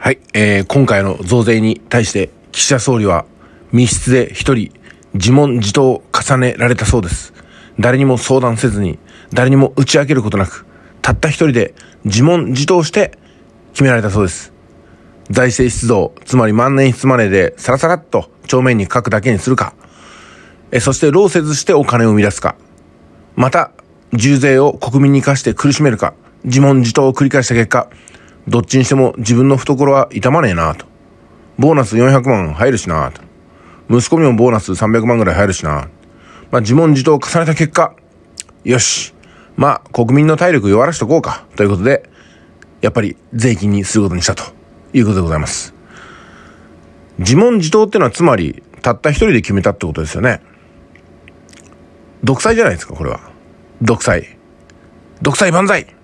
はい、えー、今回の増税に対して岸田総理は密室で一人自問自答を重ねられたそうです。誰にも相談せずに、誰にも打ち明けることなく、たった一人で自問自答して決められたそうです。財政出動、つまり万年筆マネーでさらさらっと帳面に書くだけにするか、えそして労せずしてお金を生み出すか、また、重税を国民に課して苦しめるか、自問自答を繰り返した結果、どっちにしても自分の懐は痛まねえなと。ボーナス400万入るしなと。息子にもボーナス300万ぐらい入るしな。まあ、自問自答を重ねた結果、よし。まあ、国民の体力弱らしとこうか。ということで、やっぱり税金にすることにしたということでございます。自問自答ってのはつまり、たった一人で決めたってことですよね。独裁じゃないですか、これは。独裁。独裁万歳